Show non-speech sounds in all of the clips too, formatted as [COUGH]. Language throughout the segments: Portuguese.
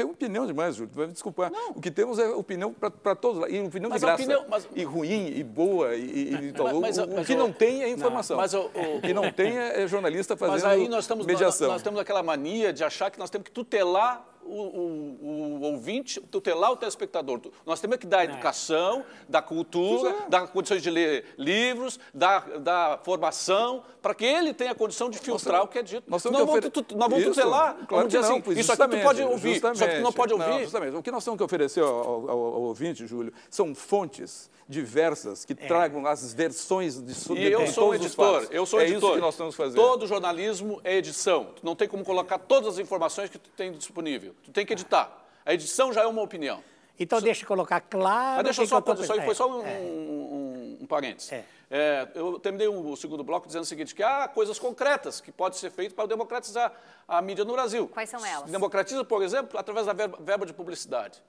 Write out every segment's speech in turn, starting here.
Tem opinião demais, Júlio. Vai me desculpar. Não. O que temos é opinião para todos. E opinião mas de graça. Opinião, mas... E ruim, e boa, e, e é, tal. Mas, o, que não tem é informação. Não, mas o, o... o, que não tem é jornalista fazendo mas aí nós estamos, mediação. Nós, nós, temos aquela mania de achar que nós temos que tutelar o, o, o ouvinte, tutelar o telespectador. Nós temos que dar é. educação, da cultura, é. dar condições de ler livros, dar, dar formação, para que ele tenha condição de filtrar nós, o que é dito. Nós, nós, ofere... vamos, nós vamos tutelar, claro vamos dizer assim, não, assim, isso aqui tu pode ouvir, só que tu não pode ouvir. Não, justamente. O que nós temos que oferecer ao, ao, ao ouvinte, Júlio, são fontes diversas que é. tragam as versões de sua E eu sou é editor, eu sou é editor. isso que nós estamos fazendo. Todo jornalismo é edição. Não tem como colocar todas as informações que tu tem disponível. Tu tem que editar. A edição já é uma opinião. Então so... deixa eu colocar claro. Mas deixa só foi só um, é. um, um, um parênteses. É. É, eu terminei o segundo bloco dizendo o seguinte: que há coisas concretas que podem ser feitas para democratizar a mídia no Brasil. Quais são elas? Se democratiza, por exemplo, através da verba, verba de publicidade.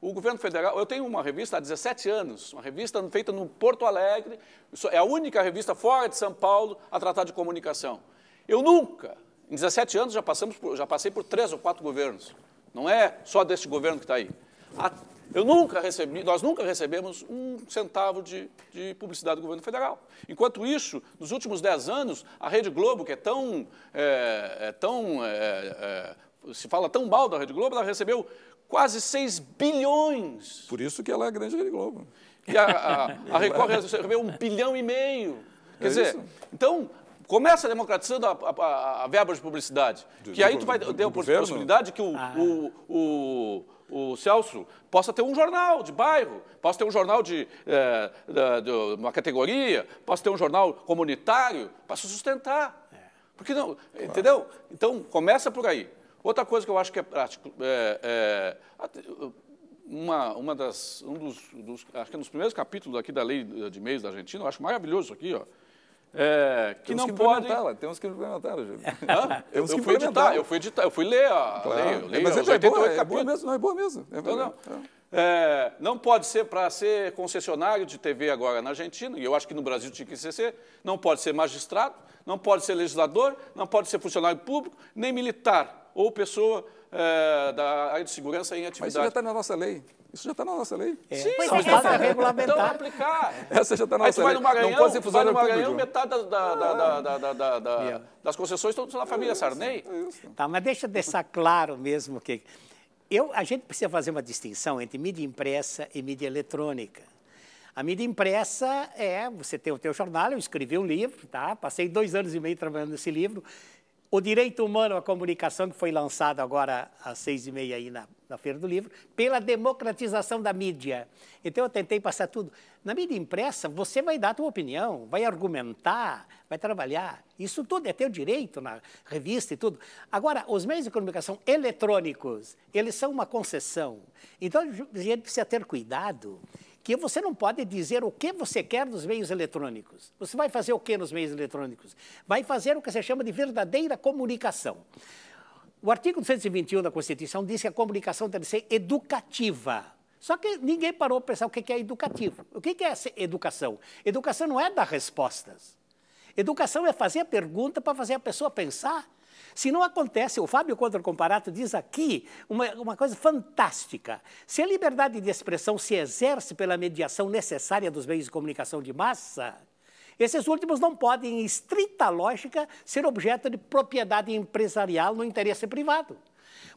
O governo federal, eu tenho uma revista há 17 anos, uma revista feita no Porto Alegre, é a única revista fora de São Paulo a tratar de comunicação. Eu nunca, em 17 anos já, passamos por, já passei por três ou quatro governos não é só desse governo que está aí. Eu nunca recebi, nós nunca recebemos um centavo de, de, publicidade do governo federal. Enquanto isso, nos últimos dez anos, a Rede Globo, que é tão, é, é tão é, é se fala tão mal da Rede Globo, ela recebeu quase 6 bilhões. Por isso que ela é a grande Rede Globo. E a, a, a Record recebeu um bilhão e meio. Quer é dizer, isso? então, Começa democratizando a, a, a verba de publicidade. que aí tu vai ter a possibilidade que o, ah. o, o, o, Celso possa ter um jornal de bairro, possa ter um jornal de, é, eh, de uma categoria, possa ter um jornal comunitário para se sustentar. É. Porque não, claro. entendeu? Então, começa por aí. Outra coisa que eu acho que é prático, é, é, uma, uma das, um dos, dos, acho que é um dos primeiros capítulos aqui da lei eh, de meios da Argentina, eu acho maravilhoso isso aqui, ó, é, que não pode. podem. Tem uns que implementaram, Júlio. [LAUGHS] Hã? Eu, eu fui editar, eu fui editar, eu fui ler a claro. lei, eu é, mas é 88 boa, é boa é mesmo, não é boa mesmo. É então, não. É. é, não pode ser para ser concessionário de TV agora na Argentina, e eu acho que no Brasil tinha que ser, não pode ser magistrado, não pode ser legislador, não pode ser funcionário público, nem militar ou pessoa é, da área de segurança em atividade. Mas isso já está na nossa lei. Isso já está na nossa lei. É. Sim, pois é, essa... É regulamentar. Então, aplicar. Essa já está na nossa lei. Vai no Maranhão, não pode ser funcionário vai no Maranhão, metade é. da, da, da, da, da, da yeah. das concessões estão na família é isso, Sarney. É Tá, mas deixa eu deixar claro mesmo que eu, a gente precisa fazer uma distinção entre mídia impressa e mídia eletrônica. A mídia impressa é, você tem o teu jornal, eu escrevi um livro, tá? Passei dois anos e meio trabalhando nesse livro, o Direito Humano à Comunicação, que foi lançado agora às seis e meia aí na, na Feira do Livro, pela democratização da mídia. Então eu tentei passar tudo. Na mídia impressa, você vai dar a tua opinião, vai argumentar, vai trabalhar. Isso tudo é teu direito na revista e tudo. Agora, os meios de comunicação eletrônicos, eles são uma concessão. Então a gente precisa ter cuidado porque você não pode dizer o que você quer nos meios eletrônicos. Você vai fazer o que nos meios eletrônicos? Vai fazer o que se chama de verdadeira comunicação. O artigo 221 da Constituição diz que a comunicação deve ser educativa. Só que ninguém parou para pensar o que é educativo. O que é educação? Educação não é dar respostas. Educação é fazer a pergunta para fazer a pessoa pensar se não acontece, o Fábio Contra Comparato diz aqui uma, uma coisa fantástica. Se a liberdade de expressão se exerce pela mediação necessária dos meios de comunicação de massa, esses últimos não podem, em estrita lógica, ser objeto de propriedade empresarial no interesse privado.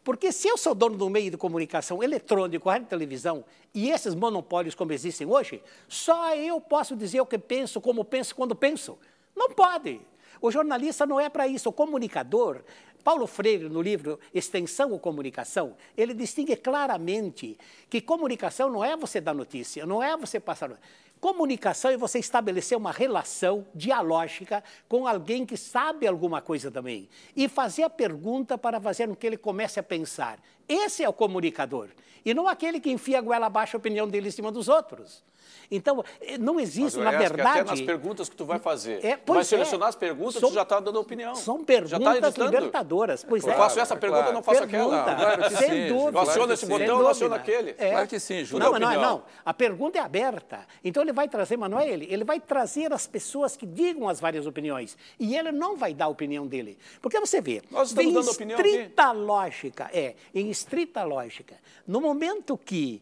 Porque se eu sou dono do meio de comunicação eletrônico, rádio e televisão, e esses monopólios como existem hoje, só eu posso dizer o que penso, como penso, quando penso. Não pode. O jornalista não é para isso, o comunicador. Paulo Freire, no livro Extensão ou Comunicação, ele distingue claramente que comunicação não é você dar notícia, não é você passar. notícia. Comunicação é você estabelecer uma relação dialógica com alguém que sabe alguma coisa também. E fazer a pergunta para fazer com que ele comece a pensar. Esse é o comunicador. E não aquele que enfia a goela abaixo a opinião dele em cima dos outros. Então, eh, não existe, mas, na verdade. Até nas perguntas que tu vai fazer. É, vai selecionar é. as perguntas, são, tu já está dando opinião. São tá perguntas tá libertadoras. Pois claro, é. Eu faço essa claro. pergunta, não faço pergunta. aquela. Claro Sem dúvida. Eu aciona esse botão, não aciona aquele. É. Claro que sim, Júlio. Não, não, não. A pergunta é aberta. Então, ele vai trazer, mas não é ele. Ele vai trazer as pessoas que digam as várias opiniões. E ele não vai dar a opinião dele. Porque você vê. Nós estamos dando opinião. estrita lógica, é. Em estrita lógica. No momento que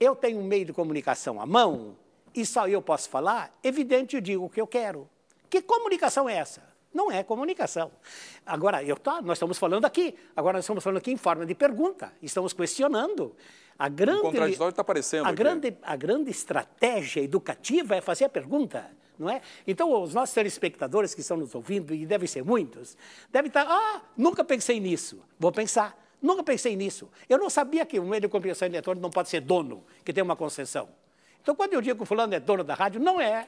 eu tenho um meio de comunicação à mão e só eu posso falar, evidente eu digo o que eu quero. Que comunicação é essa? Não é comunicação. Agora, eu tô, tá, nós estamos falando aqui, agora nós estamos falando aqui em forma de pergunta, estamos questionando. A grande, o contraditório está aparecendo. A grande, a grande estratégia educativa é fazer a pergunta, não é? Então, os nossos telespectadores que estão nos ouvindo, e devem ser muitos, devem estar, tá, ah, nunca pensei nisso, vou pensar. Nunca pensei nisso. Eu não sabia que um meio de comunicação eletrônica não pode ser dono, que tem uma concessão. Então, quando eu digo que o fulano é dono da rádio, não é.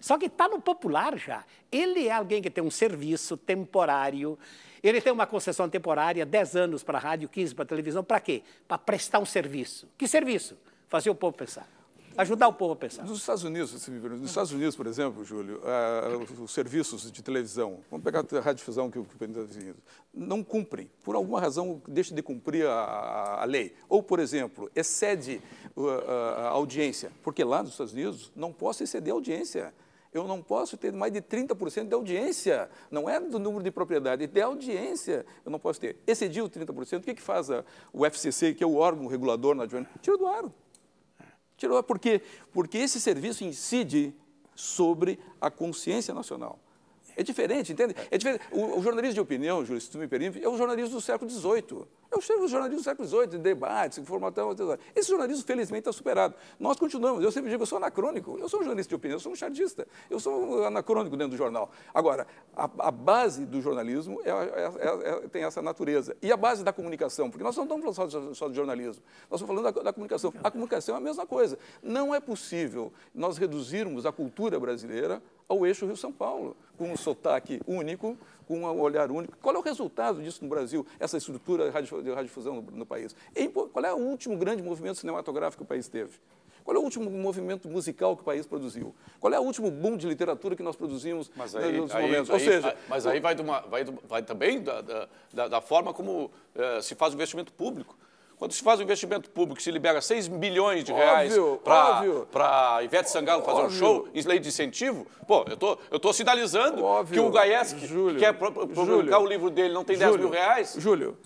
Só que está no popular já. Ele é alguém que tem um serviço temporário, ele tem uma concessão temporária, 10 anos para a rádio, 15 para a televisão, para quê? Para prestar um serviço. Que serviço? Fazer o povo pensar ajudar o povo a pensar. Nos Estados Unidos, nos Estados Unidos, por exemplo, Júlio, uh, os serviços de televisão, vamos pegar a radiodifusão que o presidente não cumprem, por alguma razão deixa de cumprir a, a lei. Ou, por exemplo, excede uh, uh, a audiência, porque lá nos Estados Unidos não posso exceder a audiência eu não posso ter mais de 30% de audiência. Não é do número de propriedade, é de audiência eu não posso ter. Excediu 30%, o que, que faz a, o FCC, que é o órgão regulador na Joana? Tira do ar. Tirou é por quê? Porque esse serviço incide sobre a consciência nacional. É diferente, entende? É diferente. O, o jornalismo de opinião, Júlio, se tu me permite, é o jornalismo do século XVIII. É o jornalismo do século XVIII, de debates, formatão, etc. Esse jornalismo, felizmente, está superado. Nós continuamos. Eu sempre digo, eu sou anacrônico. Eu sou um jornalista de opinião, eu sou um chartista. Eu sou um anacrônico dentro do jornal. Agora, a, a base do jornalismo é, é, é, é tem essa natureza. E a base da comunicação, porque nós não estamos falando só, só de jornalismo, nós estamos falando da, da comunicação. A comunicação é a mesma coisa. Não é possível nós reduzirmos a cultura brasileira ao eixo Rio-São Paulo, com um sotaque único, com um olhar único. Qual é o resultado disso no Brasil, essa estrutura de radiodifusão no, país? E, é qual é o último grande movimento cinematográfico que o país teve? Qual é o último movimento musical que o país produziu? Qual é o último boom de literatura que nós produzimos mas aí, nos aí, momentos? Aí, Ou seja, aí, mas aí vai, uma, vai, vai também da, da, da, forma como eh, se faz o investimento público. Quando se faz um investimento público, se libera 6 bilhões de reais para Ivete Sangalo fazer óbvio. um show, isso lei é de incentivo, pô, eu tô, eu tô sinalizando óbvio. que o Gaieski Júlio. quer publicar Júlio. o livro dele, não tem Júlio. 10 mil reais. Júlio.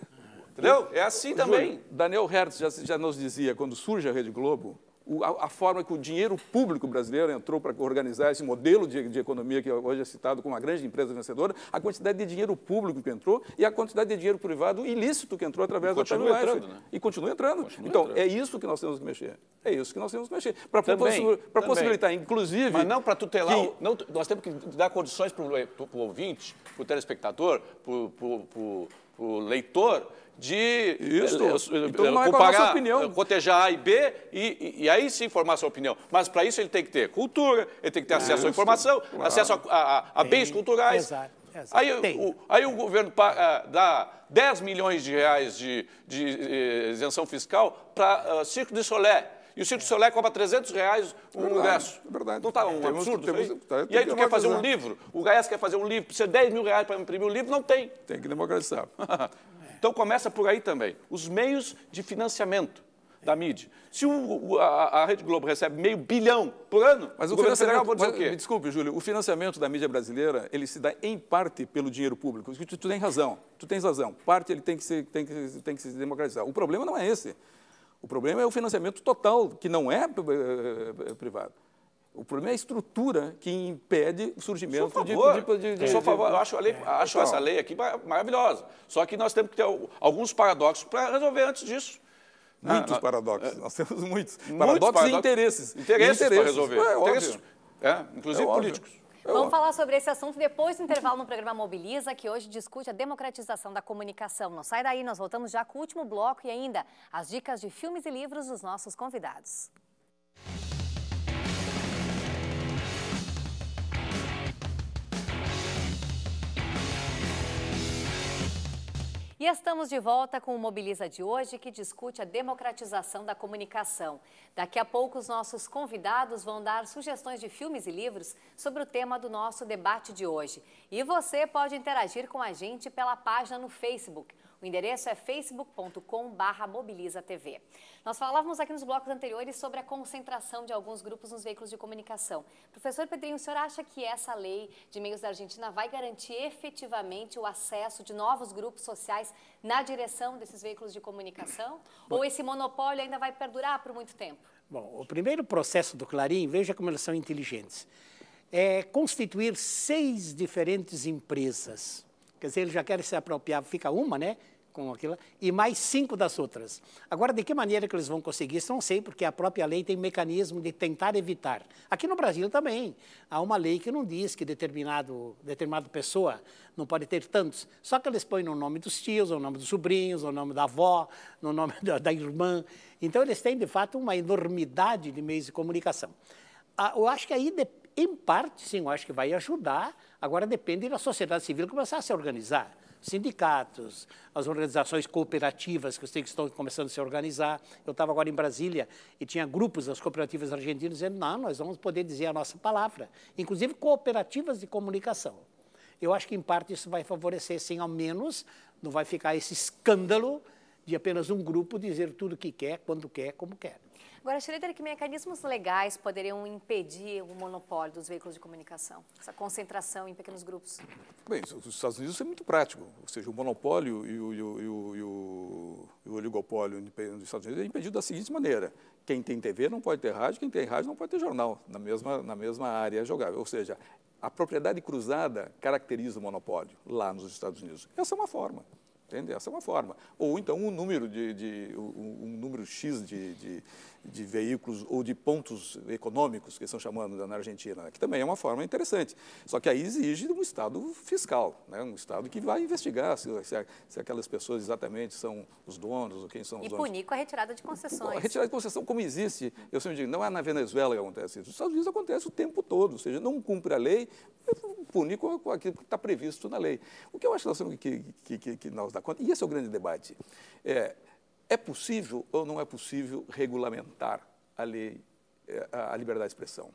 Entendeu? É assim também. Júlio. Daniel Hertz já, já nos dizia, quando surge a Rede Globo, a forma que o dinheiro público brasileiro entrou para organizar esse modelo de, de, economia que hoje é citado como uma grande empresa vencedora, a quantidade de dinheiro público que entrou e a quantidade de dinheiro privado ilícito que entrou através da Time Life. Né? E continua entrando. Continua então, entrando. é isso que nós temos que mexer. É isso que nós temos que mexer. Para possibilitar, inclusive... Mas não para tutelar... Que... O, não, nós temos que dar condições para o ouvinte, para o telespectador, para o leitor de Isso. então, não é comparar, a opinião. cotejar A e B e, e, e, aí sim formar sua opinião. Mas para isso ele tem que ter cultura, ele tem que ter acesso à informação, claro. acesso a, a, a bens culturais. Exato. Aí, o, aí o governo dá 10 milhões de reais de, de eh, isenção fiscal para uh, ah, Circo de Solé. E o Circo de Solé cobra 300 reais um ingresso. É verdade. Não está um temos, absurdo temos, aí? Tá, e aí tu quer fazer um livro, o Gaes quer fazer um livro, precisa 10 mil reais para imprimir um livro, não tem. Tem que democratizar. [LAUGHS] Então começa por aí também. Os meios de financiamento da mídia. Se o, a, a, Rede Globo recebe meio bilhão por ano, mas o, o federal vou dizer mas, o quê? Me desculpe, Júlio, o financiamento da mídia brasileira, ele se dá em parte pelo dinheiro público. Tu, tu tem razão, tu tens razão. Parte ele tem que, se, tem, que, tem que se democratizar. O problema não é esse. O problema é o financiamento total, que não é eh, eh, privado. O problema é a estrutura que impede o surgimento favor. de, de, de, é, de favor. Eu acho, lei, é, acho então. essa lei aqui maravilhosa. Só que nós temos que ter alguns paradoxos para resolver antes disso. Muitos ah, ah paradoxos. É. Nós temos muitos. paradoxos, paradoxos, e interesses. Interesses, interesses para resolver. É, interesses, é, inclusive é políticos. É Vamos falar sobre esse assunto depois do intervalo no programa Mobiliza, que hoje discute a democratização da comunicação. Não sai daí, nós voltamos já com o último bloco e ainda as dicas de filmes e livros dos nossos convidados. E estamos de volta com o Mobiliza de hoje, que discute a democratização da comunicação. Daqui a pouco, os nossos convidados vão dar sugestões de filmes e livros sobre o tema do nosso debate de hoje. E você pode interagir com a gente pela página no Facebook. O endereço é facebook.com.br mobilizatv. Nós falávamos aqui nos blocos anteriores sobre a concentração de alguns grupos nos veículos de comunicação. Professor Pedrinho, o senhor acha que essa lei de meios da Argentina vai garantir efetivamente o acesso de novos grupos sociais na direção desses veículos de comunicação? Bom, Ou esse monopólio ainda vai perdurar por muito tempo? Bom, o primeiro processo do Clarim, veja como eles são inteligentes, é constituir seis diferentes empresas Quer dizer, ele já quer se apropriar, fica uma, né? Com aquilo, e mais cinco das outras. Agora, de que maneira que eles vão conseguir isso, não sei, porque a própria lei tem um mecanismo de tentar evitar. Aqui no Brasil também há uma lei que não diz que determinado, determinada pessoa não pode ter tantos. Só que eles põem no nome dos tios, no nome dos sobrinhos, no nome da avó, no nome [LAUGHS] da, da irmã. Então, eles têm, de fato, uma enormidade de meios de comunicação. Ah, eu acho que aí, em parte, sim, eu acho que vai ajudar Agora depende da sociedade civil começar a se organizar. Sindicatos, as organizações cooperativas que estão começando a se organizar. Eu estava agora em Brasília e tinha grupos das cooperativas argentinas dizendo: não, nós vamos poder dizer a nossa palavra, inclusive cooperativas de comunicação. Eu acho que, em parte, isso vai favorecer, sim, ao menos não vai ficar esse escândalo de apenas um grupo dizer tudo o que quer, quando quer, como quer. Agora, Schroeder, que mecanismos legais poderiam impedir o monopólio dos veículos de comunicação? Essa concentração em pequenos grupos? Bem, os Estados Unidos é muito prático. Ou seja, o monopólio e o, e o, e o, e o oligopólio dos Estados Unidos é impedido da seguinte maneira. Quem tem TV não pode ter rádio, quem tem rádio não pode ter jornal, na mesma, na mesma área jogável. Ou seja, a propriedade cruzada caracteriza o monopólio lá nos Estados Unidos. Essa é uma forma. Entende? Essa é uma forma. Ou então um número de, de um, um número X de, de, de veículos ou de pontos econômicos, que estão chamando na Argentina, que também é uma forma interessante. Só que aí exige um Estado fiscal, né? um Estado que vai investigar se, se, se aquelas pessoas exatamente são os donos ou quem são os e donos. E punir com a retirada de concessões. A retirada de concessão, como existe, eu sempre digo, não é na Venezuela que acontece isso. Nos Estados Unidos acontece o tempo todo, ou seja, não cumpre a lei, punir com, com aquilo que está previsto na lei. O que eu acho que nós temos que, que, que, que, nós dá conta, e esse é o grande debate, é, é possível ou não é possível regulamentar a lei, eh, a liberdade de expressão?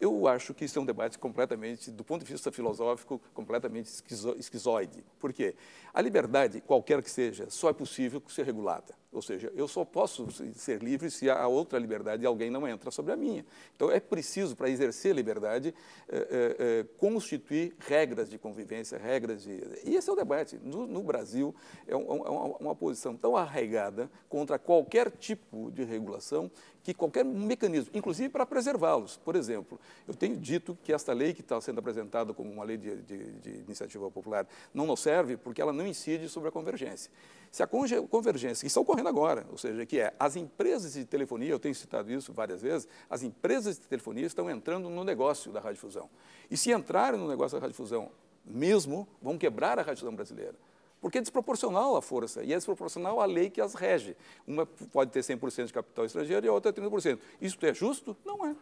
Eu acho que isso é um debate completamente, do ponto de vista filosófico, completamente esquizo, esquizoide. Por quê? A liberdade, qualquer que seja, só é possível se regulada. Ou seja, eu só posso ser livre se a outra liberdade de alguém não entra sobre a minha. Então, é preciso, para exercer liberdade, é, é, constituir regras de convivência, regras de. E esse é o debate. No, no Brasil, é, um, é é uma, uma posição tão arraigada contra qualquer tipo de regulação que qualquer mecanismo, inclusive para preservá-los. Por exemplo, eu tenho dito que esta lei que está sendo apresentada como uma lei de, de, de iniciativa popular não nos serve porque ela não incide sobre a convergência. Se a convergência, que está ocorrendo agora, ou seja, que é as empresas de telefonia, eu tenho citado isso várias vezes, as empresas de telefonia estão entrando no negócio da radiodifusão. E se entrarem no negócio da radiodifusão mesmo, vão quebrar a radiodifusão brasileira porque é desproporcional a força e é desproporcional a lei que as rege. Uma pode ter 100% de capital estrangeiro e a outra 30%. Isso é justo? Não é.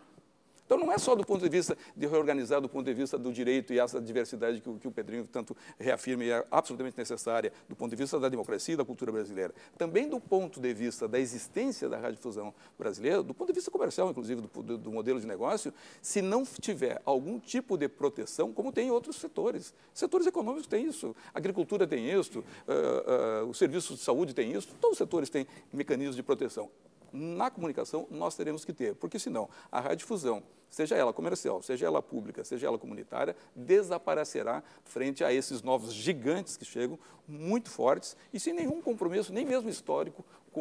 Então não é só do ponto de vista de reorganizar, do ponto de vista do direito e essa diversidade que o, que o Pedrinho tanto reafirma e é absolutamente necessária do ponto de vista da democracia e da cultura brasileira. Também do ponto de vista da existência da radiodifusão brasileira, do ponto de vista comercial, inclusive, do, do, do modelo de negócio, se não tiver algum tipo de proteção, como tem em outros setores. Setores econômicos têm isso, a agricultura tem isso, uh, uh, o serviço de saúde tem isso, todos os setores têm mecanismos de proteção na comunicação nós teremos que ter, porque senão a radiodifusão, seja ela comercial, seja ela pública, seja ela comunitária, desaparecerá frente a esses novos gigantes que chegam muito fortes e sem nenhum compromisso, nem mesmo histórico,